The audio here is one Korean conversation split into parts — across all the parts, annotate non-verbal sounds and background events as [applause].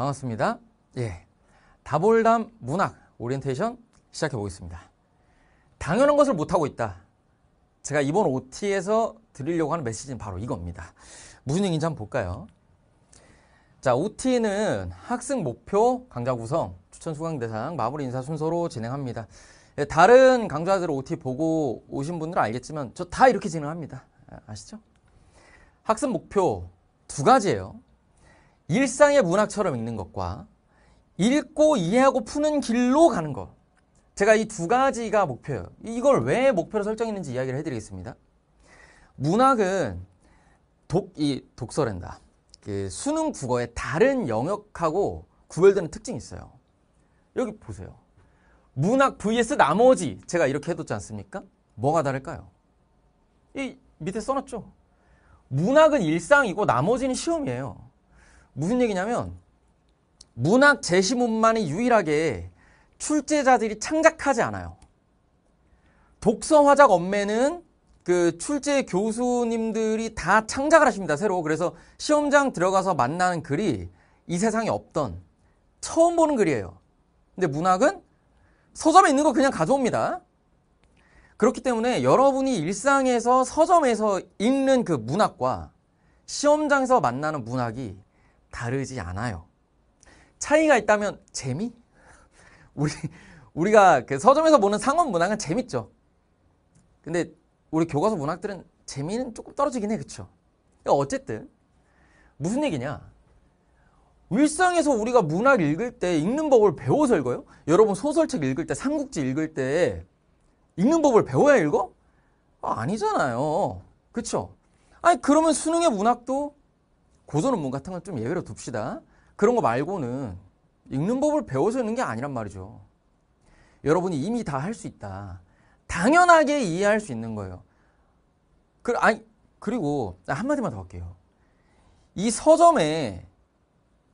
반갑습니다. 예. 다볼담 문학 오리엔테이션 시작해 보겠습니다. 당연한 것을 못하고 있다. 제가 이번 OT에서 드리려고 하는 메시지는 바로 이겁니다. 무슨 얘기인지 한번 볼까요? 자, OT는 학습 목표, 강좌 구성, 추천 수강 대상, 마무리 인사 순서로 진행합니다. 예, 다른 강좌들 OT 보고 오신 분들은 알겠지만 저 다 이렇게 진행합니다. 아, 아시죠? 학습 목표 두 가지예요. 일상의 문학처럼 읽는 것과 읽고 이해하고 푸는 길로 가는 것. 제가 이 두 가지가 목표예요. 이걸 왜 목표로 설정했는지 이야기를 해드리겠습니다. 문학은 독, 이 독서랜다. 그 수능 국어의 다른 영역하고 구별되는 특징이 있어요. 여기 보세요. 문학 vs 나머지 제가 이렇게 해뒀지 않습니까? 뭐가 다를까요? 이 밑에 써놨죠. 문학은 일상이고 나머지는 시험이에요. 무슨 얘기냐면 문학 제시문만이 유일하게 출제자들이 창작하지 않아요. 독서 화작 업매는그 출제 교수님들이 다 창작을 하십니다. 새로. 그래서 시험장 들어가서 만나는 글이 이 세상에 없던 처음 보는 글이에요. 근데 문학은 서점에 있는 거 그냥 가져옵니다. 그렇기 때문에 여러분이 일상에서 서점에서 읽는 그 문학과 시험장에서 만나는 문학이 다르지 않아요. 차이가 있다면 재미? [laughs] 우리 우리가 그 서점에서 보는 상업 문학은 재밌죠. 근데 우리 교과서 문학들은 재미는 조금 떨어지긴 해, 그쵸? 어쨌든 무슨 얘기냐? 일상에서 우리가 문학 읽을 때 읽는 법을 배워서 읽어요? 여러분 소설책 읽을 때, 삼국지 읽을 때 읽는 법을 배워야 읽어? 아, 니잖아요 그쵸? 아니 그러면 수능의 문학도 고전논문 같은 건 좀 예외로 둡시다. 그런 거 말고는 읽는 법을 배워서 읽는 게 아니란 말이죠. 여러분이 이미 다 할 수 있다. 당연하게 이해할 수 있는 거예요. 그, 아니, 그리고 한마디만 더 할게요. 이 서점에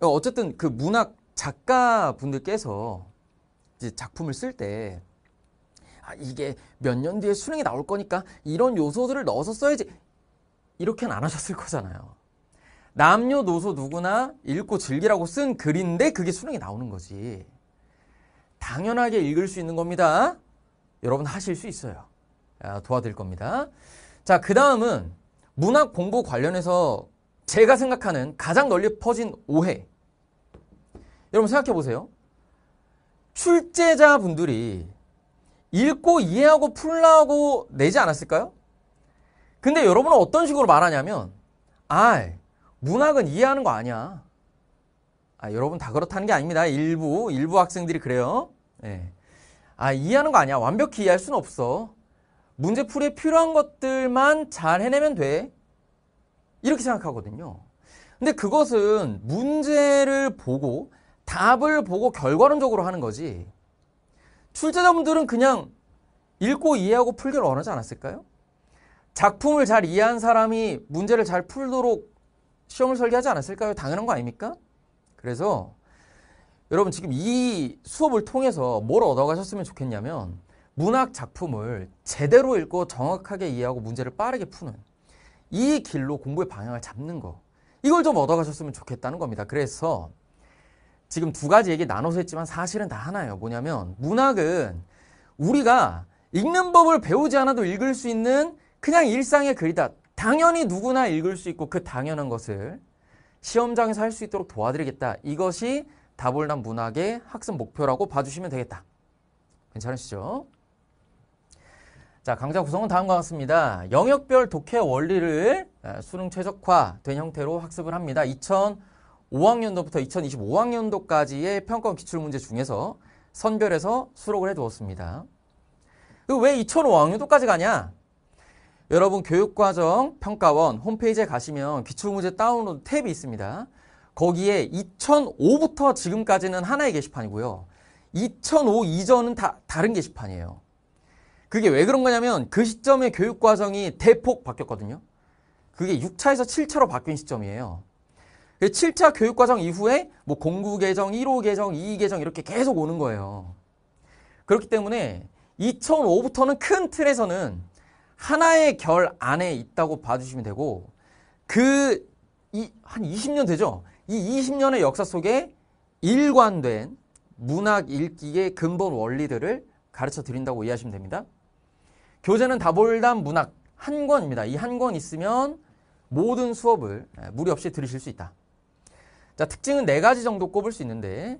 어, 어쨌든 그 문학 작가분들께서 이제 작품을 쓸때 아, 이게 몇 년 뒤에 수능이 나올 거니까 이런 요소들을 넣어서 써야지 이렇게는 안 하셨을 거잖아요. 남녀노소 누구나 읽고 즐기라고 쓴 글인데 그게 수능에 나오는 거지. 당연하게 읽을 수 있는 겁니다. 여러분 하실 수 있어요. 아, 도와드릴 겁니다. 자, 그 다음은 문학 공부 관련해서 제가 생각하는 가장 널리 퍼진 오해. 여러분 생각해 보세요. 출제자분들이 읽고 이해하고 풀라고 내지 않았을까요? 근데 여러분은 어떤 식으로 말하냐면, 아, 문학은 이해하는 거 아니야. 아, 여러분 다 그렇다는 게 아닙니다. 일부, 일부 학생들이 그래요. 네. 아, 이해하는 거 아니야. 완벽히 이해할 수는 없어. 문제 풀이에 필요한 것들만 잘 해내면 돼. 이렇게 생각하거든요. 근데 그것은 문제를 보고 답을 보고 결과론적으로 하는 거지. 출제자분들은 그냥 읽고 이해하고 풀기를 원하지 않았을까요? 작품을 잘 이해한 사람이 문제를 잘 풀도록 시험을 설계하지 않았을까요? 당연한 거 아닙니까? 그래서 여러분 지금 이 수업을 통해서 뭘 얻어가셨으면 좋겠냐면 문학 작품을 제대로 읽고 정확하게 이해하고 문제를 빠르게 푸는 이 길로 공부의 방향을 잡는 거 이걸 좀 얻어가셨으면 좋겠다는 겁니다. 그래서 지금 두 가지 얘기 나눠서 했지만 사실은 다 하나예요. 뭐냐면 문학은 우리가 읽는 법을 배우지 않아도 읽을 수 있는 그냥 일상의 글이다. 당연히 누구나 읽을 수 있고 그 당연한 것을 시험장에서 할 수 있도록 도와드리겠다. 이것이 다볼남 문학의 학습 목표라고 봐주시면 되겠다. 괜찮으시죠? 자, 강좌 구성은 다음과 같습니다. 영역별 독해 원리를 아, 수능 최적화된 형태로 학습을 합니다. 2005학년도부터 2025학년도까지의 평가원 기출문제 중에서 선별해서 수록을 해두었습니다. 그 왜 2005학년도까지 가냐? 여러분 교육과정 평가원 홈페이지에 가시면 기출문제 다운로드 탭이 있습니다. 거기에 2005부터 지금까지는 하나의 게시판이고요. 2005 이전은 다 다른 게시판이에요. 그게 왜 그런 거냐면 그 시점에 교육과정이 대폭 바뀌었거든요. 그게 6차에서 7차로 바뀐 시점이에요. 7차 교육과정 이후에 뭐 공구 계정 1호 계정2계정 이렇게 계속 오는 거예요. 그렇기 때문에 2005부터는 큰 틀에서는 하나의 결 안에 있다고 봐주시면 되고 그한 20년 되죠. 이 20년의 역사 속에 일관된 문학 읽기의 근본 원리들을 가르쳐 드린다고 이해하시면 됩니다. 교재는 다볼담 문학 한 권입니다. 이 한 권 있으면 모든 수업을 예, 무리 없이 들으실 수 있다. 자, 특징은 네 가지 정도 꼽을 수 있는데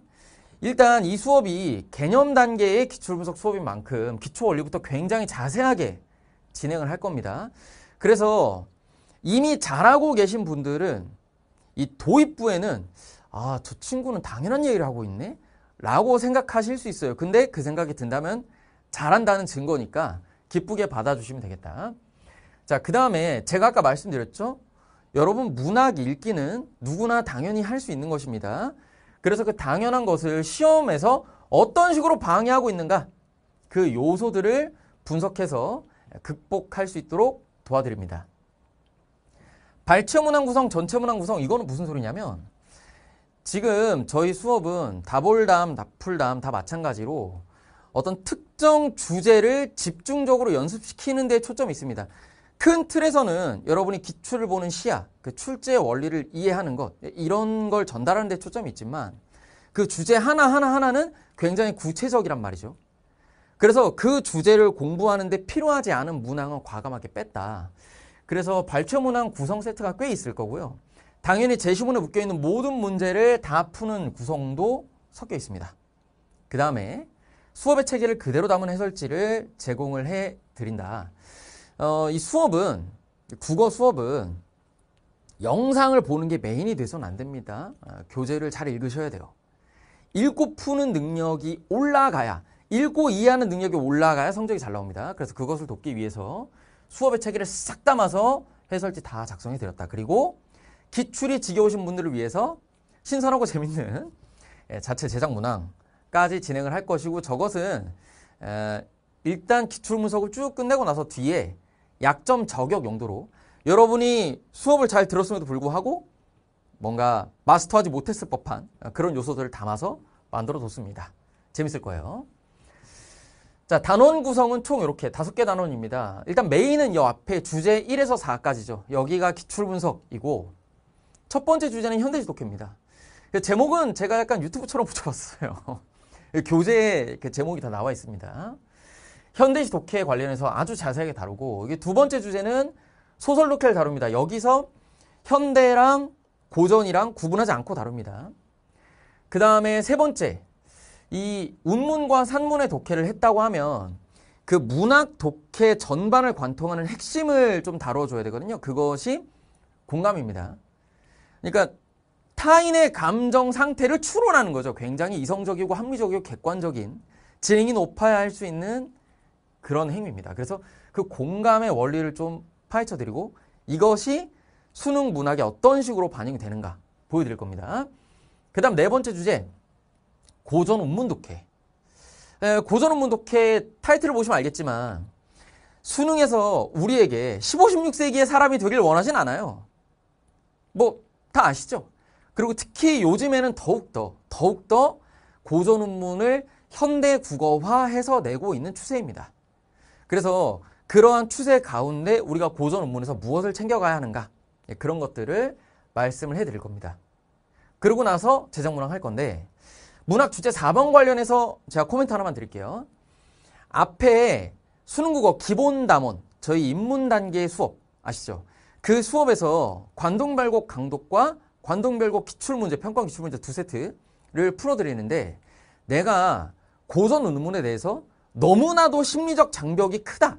일단 이 수업이 개념 단계의 기출분석 수업인 만큼 기초 원리부터 굉장히 자세하게 진행을 할 겁니다. 그래서 이미 잘하고 계신 분들은 이 도입부에는 아, 저 친구는 당연한 얘기를 하고 있네? 라고 생각하실 수 있어요. 근데 그 생각이 든다면 잘한다는 증거니까 기쁘게 받아주시면 되겠다. 자, 그 다음에 제가 아까 말씀드렸죠? 여러분, 문학 읽기는 누구나 당연히 할 수 있는 것입니다. 그래서 그 당연한 것을 시험에서 어떤 식으로 방해하고 있는가? 그 요소들을 분석해서 극복할 수 있도록 도와드립니다. 발췌 문항 구성, 전체 문항 구성 이거는 무슨 소리냐면 지금 저희 수업은 다볼담, 다풀담 다 마찬가지로 어떤 특정 주제를 집중적으로 연습시키는 데 초점이 있습니다. 큰 틀에서는 여러분이 기출을 보는 시야, 그 출제의 원리를 이해하는 것 이런 걸 전달하는 데 초점이 있지만 그 주제 하나하나 하나는 굉장히 구체적이란 말이죠. 그래서 그 주제를 공부하는데 필요하지 않은 문항은 과감하게 뺐다. 그래서 발췌 문항 구성 세트가 꽤 있을 거고요. 당연히 제시문에 묶여 있는 모든 문제를 다 푸는 구성도 섞여 있습니다. 그 다음에 수업의 체계를 그대로 담은 해설지를 제공을 해 드린다. 어, 이 수업은 국어 수업은 영상을 보는 게 메인이 돼서는 안 됩니다. 어, 교재를 잘 읽으셔야 돼요. 읽고 푸는 능력이 올라가야 읽고 이해하는 능력이 올라가야 성적이 잘 나옵니다. 그래서 그것을 돕기 위해서 수업의 체계를 싹 담아서 해설지 다 작성해 드렸다. 그리고 기출이 지겨우신 분들을 위해서 신선하고 재밌는 예, 자체 제작 문항까지 진행을 할 것이고 저것은 일단 기출 분석을 쭉 끝내고 나서 뒤에 약점 저격 용도로 여러분이 수업을 잘 들었음에도 불구하고 뭔가 마스터하지 못했을 법한 그런 요소들을 담아서 만들어 뒀습니다. 재밌을 거예요. 자, 단원 구성은 총 이렇게 다섯 개 단원입니다. 일단 메인은 여 앞에 주제 1에서 4까지죠. 여기가 기출 분석이고 첫 번째 주제는 현대 지독교입니다 그 제목은 제가 약간 유튜브처럼 [laughs] 붙여봤어요. 그 교재에 제목이 다 나와 있습니다. 현대지 독해 관련해서 아주 자세하게 다루고 이게 두 번째 주제는 소설 독해를 다룹니다. 여기서 현대랑 고전이랑 구분하지 않고 다룹니다. 그 다음에 세 번째 이 운문과 산문의 독해를 했다고 하면 그 문학 독해 전반을 관통하는 핵심을 좀 다뤄줘야 되거든요. 그것이 공감입니다. 그러니까 타인의 감정 상태를 추론하는 거죠. 굉장히 이성적이고 합리적이고 객관적인 지능이 높아야 할 수 있는 그런 행위입니다. 그래서 그 공감의 원리를 좀 파헤쳐 드리고 이것이 수능 문학에 어떤 식으로 반영이 되는가 보여드릴 겁니다. 그 다음 네 번째 주제 고전 운문 독해. 고전 운문 독해 타이틀을 보시면 알겠지만 수능에서 우리에게 15, 16세기의 사람이 되길 원하진 않아요. 뭐 다 아시죠? 그리고 특히 요즘에는 더욱더 더욱더 고전 운문을 현대 국어화해서 내고 있는 추세입니다. 그래서 그러한 추세 가운데 우리가 고전 운문에서 무엇을 챙겨가야 하는가 예, 그런 것들을 말씀을 해드릴 겁니다. 그러고 나서 재정문항 할 건데 문학 주제 4번 관련해서 제가 코멘트 하나만 드릴게요. 앞에 수능국어 기본 담원, 저희 입문 단계의 수업 아시죠? 그 수업에서 관동별곡 강독과 관동별곡 기출문제, 평가 기출문제 두 세트를 풀어드리는데 내가 고전 논문에 대해서 너무나도 심리적 장벽이 크다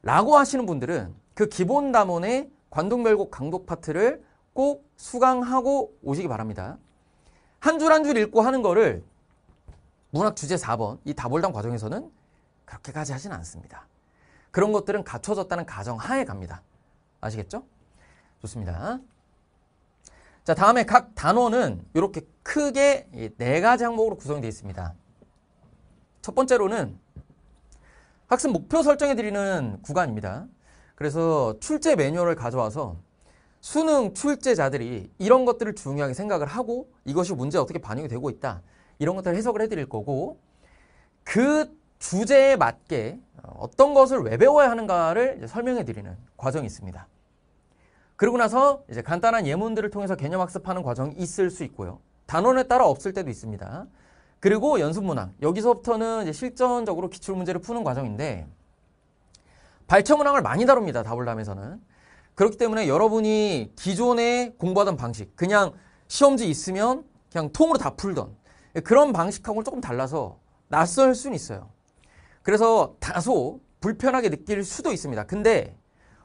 라고 하시는 분들은 그 기본 담원의 관동별곡 강독 파트를 꼭 수강하고 오시기 바랍니다. 한줄한줄 읽고 하는 거를 문학 주제 4번 이 다볼당 과정에서는 그렇게까지 하진 않습니다. 그런 것들은 갖춰졌다는 가정 하에 갑니다. 아시겠죠? 좋습니다. 자, 다음에 각 단어는 이렇게 크게 네 가지 항목으로 구성되어 있습니다. 첫 번째로는 학습 목표 설정해 드리는 구간입니다. 그래서 출제 매뉴얼을 가져와서 수능 출제자들이 이런 것들을 중요하게 생각을 하고 이것이 문제에 어떻게 반영이 되고 있다. 이런 것들을 해석을 해드릴 거고 그 주제에 맞게 어, 어떤 것을 왜 배워야 하는가를 설명해 드리는 과정이 있습니다. 그러고 나서 이제 간단한 예문들을 통해서 개념 학습하는 과정이 있을 수 있고요. 단원에 따라 없을 때도 있습니다. 그리고 연습문항. 여기서부터는 실전적으로 기출문제를 푸는 과정인데 발췌문항을 많이 다룹니다. 다볼람에서는. 그렇기 때문에 여러분이 기존에 공부하던 방식, 그냥 시험지 있으면 그냥 통으로 다 풀던 그런 방식하고는 조금 달라서 낯설 수는 있어요. 그래서 다소 불편하게 느낄 수도 있습니다. 근데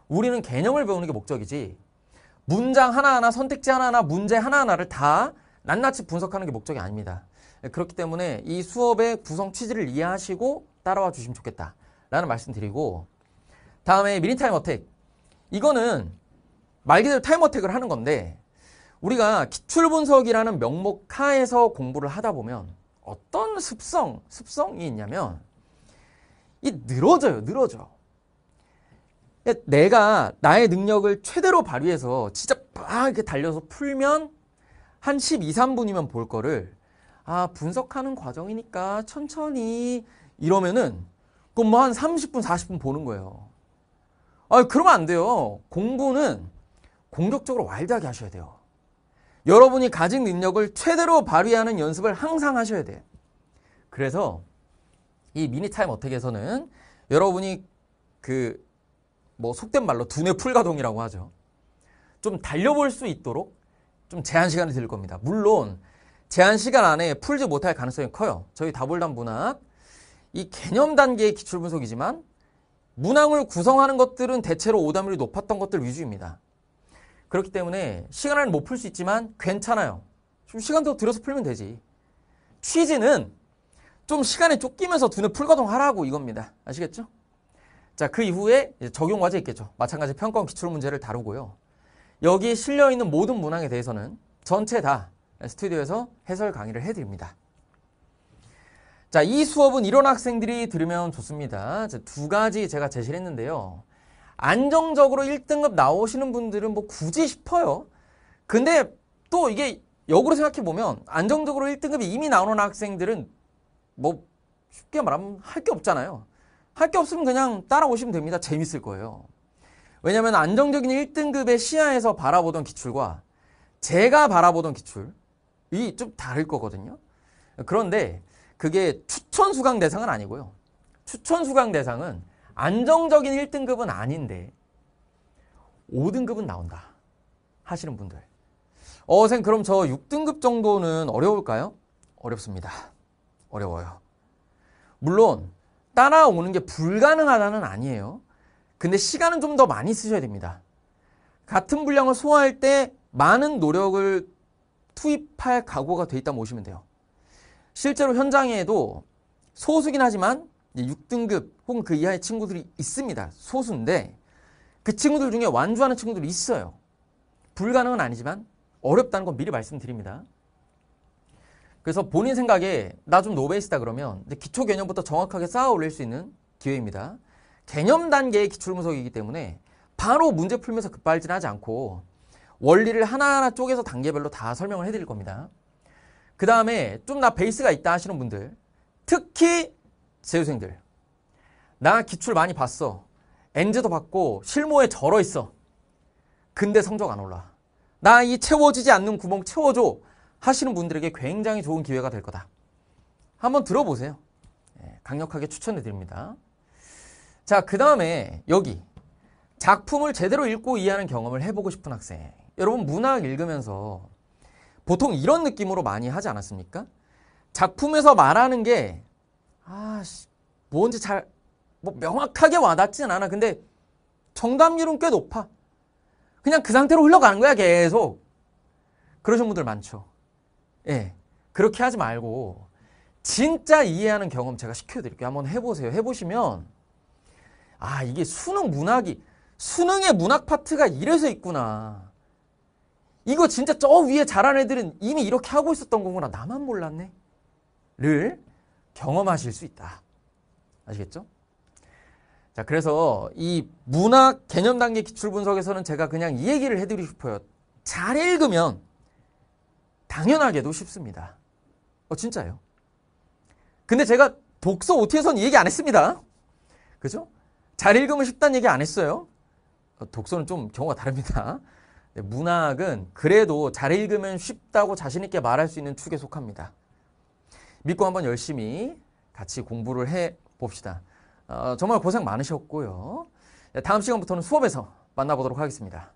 우리는 개념을 배우는 게 목적이지 문장 하나하나 선택지 하나하나 문제 하나하나를 다 낱낱이 분석하는 게 목적이 아닙니다. 그렇기 때문에 이 수업의 구성 취지를 이해하시고 따라와 주시면 좋겠다라는 말씀드리고 다음에 미니타임 어택 이거는 말 그대로 타임 어택을 하는 건데 우리가 기출분석이라는 명목 하에서 공부를 하다 보면 어떤 습성, 습성이 있냐면 이 늘어져요, 늘어져. 내가 나의 능력을 최대로 발휘해서 진짜 빡 이렇게 달려서 풀면 한 12, 3분이면 볼 거를 아, 분석하는 과정이니까 천천히 이러면은 그건 뭐한 30분, 40분 보는 거예요. 아, 그러면 안 돼요. 공부는 공격적으로 와일드하게 하셔야 돼요. 여러분이 가진 능력을 최대로 발휘하는 연습을 항상 하셔야 돼요. 그래서 이 미니타임 어택에서는 여러분이 그 뭐 속된 말로 두뇌 풀가동이라고 하죠. 좀 달려볼 수 있도록 좀 제한 시간을 드릴 겁니다. 물론 제한 시간 안에 풀지 못할 가능성이 커요. 저희 다볼담 문학 이 개념 단계의 기출 분석이지만 문항을 구성하는 것들은 대체로 오답률이 높았던 것들 위주입니다. 그렇기 때문에 시간을 못 풀 수 있지만 괜찮아요. 좀 시간 도 들여서 풀면 되지. 취지는 좀 시간에 쫓기면서 두뇌 풀거동하라고 이겁니다. 아시겠죠? 자, 그 이후에 적용 과제 있겠죠. 마찬가지 평가원 기출 문제를 다루고요. 여기에 실려 있는 모든 문항에 대해서는 전체 다 스튜디오에서 해설 강의를 해드립니다. 자, 이 수업은 이런 학생들이 들으면 좋습니다. 두 가지 제가 제시를 했는데요. 안정적으로 1등급 나오시는 분들은 뭐 굳이 싶어요. 근데 또 이게 역으로 생각해보면 안정적으로 1등급이 이미 나오는 학생들은 뭐 쉽게 말하면 할 게 없잖아요. 할 게 없으면 그냥 따라오시면 됩니다. 재밌을 거예요. 왜냐하면 안정적인 1등급의 시야에서 바라보던 기출과 제가 바라보던 기출 이좀 다를 거거든요. 그런데 그게 추천 수강 대상은 아니고요. 추천 수강 대상은 안정적인 1등급은 아닌데 5등급은 나온다 하시는 분들 어, 선 그럼 저 6등급 정도는 어려울까요? 어렵습니다. 어려워요. 물론 따라오는 게 불가능하다는 아니에요. 근데 시간은 좀 더 많이 쓰셔야 됩니다. 같은 분량을 소화할 때 많은 노력을 투입할 각오가 돼 있다면 오시면 돼요. 실제로 현장에도 소수긴 하지만 6등급 혹은 그 이하의 친구들이 있습니다. 소수인데 그 친구들 중에 완주하는 친구들이 있어요. 불가능은 아니지만 어렵다는 건 미리 말씀드립니다. 그래서 본인 생각에 나 좀 노베이스다 그러면 기초 개념부터 정확하게 쌓아 올릴 수 있는 기회입니다. 개념 단계의 기출 문석이기 때문에 바로 문제 풀면서 급발진하지 않고 원리를 하나하나 쪼개서 단계별로 다 설명을 해드릴 겁니다. 그 다음에 좀 나 베이스가 있다 하시는 분들 특히 재수생들 나 기출 많이 봤어 엔제도 봤고 실무에 절어 있어 근데 성적 안 올라 나 이 채워지지 않는 구멍 채워줘 하시는 분들에게 굉장히 좋은 기회가 될 거다 한번 들어보세요 예, 강력하게 추천해 드립니다 자그 다음에 여기 작품을 제대로 읽고 이해하는 경험을 해보고 싶은 학생 여러분 문학 읽으면서 보통 이런 느낌으로 많이 하지 않았습니까? 작품에서 말하는 게, 아, 뭔지 뭐 잘, 뭐 명확하게 와닿진 않아. 근데 정답률은 꽤 높아. 그냥 그 상태로 흘러가는 거야, 계속. 그러신 분들 많죠. 예. 그렇게 하지 말고, 진짜 이해하는 경험 제가 시켜드릴게요. 한번 해보세요. 해보시면, 아, 이게 수능 문학이, 수능의 문학 파트가 이래서 있구나. 이거 진짜 저 위에 자란 애들은 이미 이렇게 하고 있었던 거구나. 나만 몰랐네. 를 경험하실 수 있다. 아시겠죠? 자, 그래서 이 문학 개념 단계 기출 분석에서는 제가 그냥 이 얘기를 해드리고 싶어요. 잘 읽으면 당연하게도 쉽습니다. 어, 진짜요. 근데 제가 독서 OT에서는 얘기 안 했습니다. 그죠? 잘 읽으면 쉽다는 얘기 안 했어요. 어, 독서는 좀 경우가 다릅니다. 네, 문학은 그래도 잘 읽으면 쉽다고 자신있게 말할 수 있는 축에 속합니다. 믿고 한번 열심히 같이 공부를 해 봅시다. 어, 정말 고생 많으셨고요. 네, 다음 시간부터는 수업에서 만나보도록 하겠습니다.